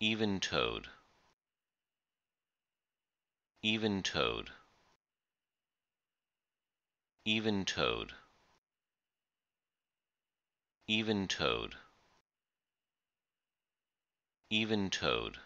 Even-toed even-toed even-toed even-toed even-toed